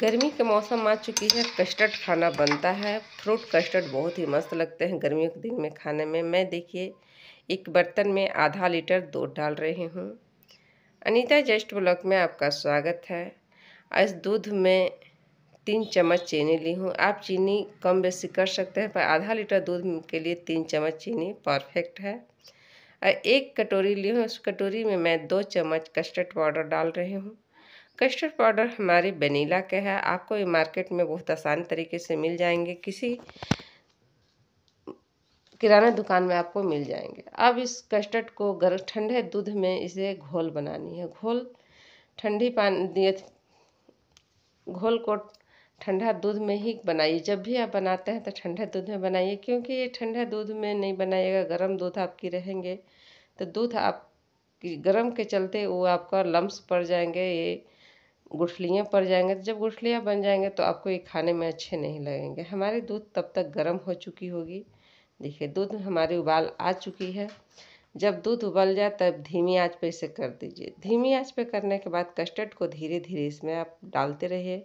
गर्मी के मौसम आ चुकी है कस्टर्ड खाना बनता है फ्रूट कस्टर्ड बहुत ही मस्त लगते हैं गर्मियों के दिन में खाने में मैं देखिए एक बर्तन में आधा लीटर दूध डाल रही हूँ अनीता जस्ट ब्लॉक में आपका स्वागत है आज दूध में तीन चम्मच चीनी ली हूँ आप चीनी कम बेसी कर सकते हैं पर आधा लीटर दूध के लिए तीन चम्मच चीनी परफेक्ट है और एक कटोरी ली हूँ उस कटोरी में मैं दो चम्मच कस्टर्ड पाउडर डाल रही हूँ कस्टर्ड पाउडर हमारे वनीला के है आपको ये मार्केट में बहुत आसान तरीके से मिल जाएंगे किसी किराना दुकान में आपको मिल जाएंगे अब इस कस्टर्ड को गर्म ठंडे दूध में इसे घोल बनानी है घोल ठंडी पानी घोल को ठंडा दूध में ही बनाइए जब भी आप बनाते हैं तो ठंडे दूध में बनाइए क्योंकि ये ठंडे दूध में नहीं बनाइएगा गर्म दूध आपकी रहेंगे तो दूध आप गर्म के चलते वो आपका लम्स पड़ जाएंगे ये गुठलियाँ पड़ जाएंगे तो जब गुठलियाँ बन जाएंगे तो आपको ये खाने में अच्छे नहीं लगेंगे हमारे दूध तब तक गर्म हो चुकी होगी देखिए दूध में हमारी उबाल आ चुकी है जब दूध उबल जाए तब धीमी आंच पे इसे कर दीजिए धीमी आंच पे करने के बाद कस्टर्ड को धीरे धीरे इसमें आप डालते रहिए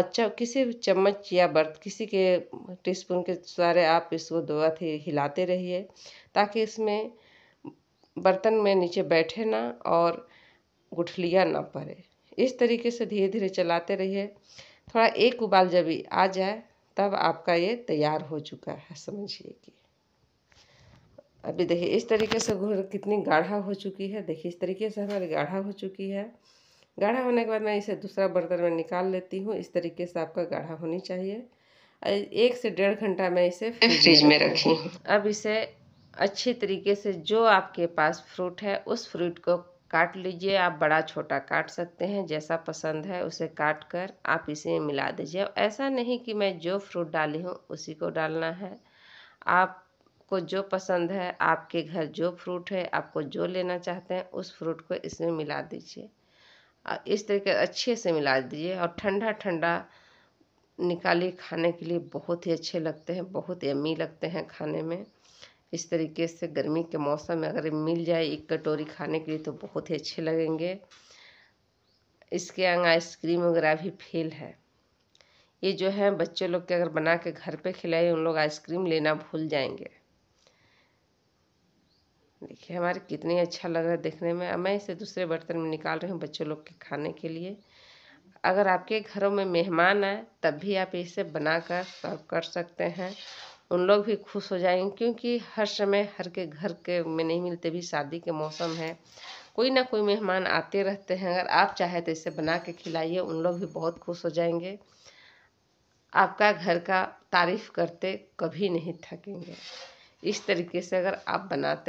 अच्छा किसी चम्मच या बर्त किसी के टीस्पून के सहारे आप इसको दो हिलाते रहिए ताकि इसमें बर्तन में नीचे बैठे ना और गुठलियाँ ना पड़े इस तरीके से धीरे धीरे चलाते रहिए थोड़ा एक उबाल जब आ जाए तब आपका ये तैयार हो चुका है समझिए कि अभी देखिए इस तरीके से घूर कितनी गाढ़ा हो चुकी है देखिए इस तरीके से हमारी गाढ़ा हो चुकी है गाढ़ा होने के बाद मैं इसे दूसरा बर्तन में निकाल लेती हूँ इस तरीके से आपका गाढ़ा होनी चाहिए एक से डेढ़ घंटा मैं इसे फ्रिज में रखी अब इसे अच्छी तरीके से जो आपके पास फ्रूट है उस फ्रूट को काट लीजिए आप बड़ा छोटा काट सकते हैं जैसा पसंद है उसे काट कर आप इसे मिला दीजिए ऐसा नहीं कि मैं जो फ्रूट डाली हूँ उसी को डालना है आपको जो पसंद है आपके घर जो फ्रूट है आपको जो लेना चाहते हैं उस फ्रूट को इसमें मिला दीजिए इस तरीके अच्छे से मिला दीजिए और ठंडा ठंडा निकाली खाने के लिए बहुत ही अच्छे लगते हैं बहुत यमी लगते हैं खाने में इस तरीके से गर्मी के मौसम में अगर मिल जाए एक कटोरी खाने के लिए तो बहुत ही अच्छे लगेंगे इसके अंग आइसक्रीम वगैरह भी फेल है ये जो है बच्चे लोग के अगर बना के घर पे खिलाए उन लोग आइसक्रीम लेना भूल जाएंगे देखिए हमारे कितने अच्छा लग रहा है देखने में अब मैं इसे दूसरे बर्तन में निकाल रही हूँ बच्चों लोग के खाने के लिए अगर आपके घरों में मेहमान आए तब भी आप इसे बनाकर सर्व कर सकते हैं उन लोग भी खुश हो जाएंगे क्योंकि हर समय हर के घर के में नहीं मिलते भी शादी के मौसम है कोई ना कोई मेहमान आते रहते हैं अगर आप चाहे तो इसे बना के खिलाइए उन लोग भी बहुत खुश हो जाएंगे आपका घर का तारीफ करते कभी नहीं थकेंगे इस तरीके से अगर आप बनाते हैं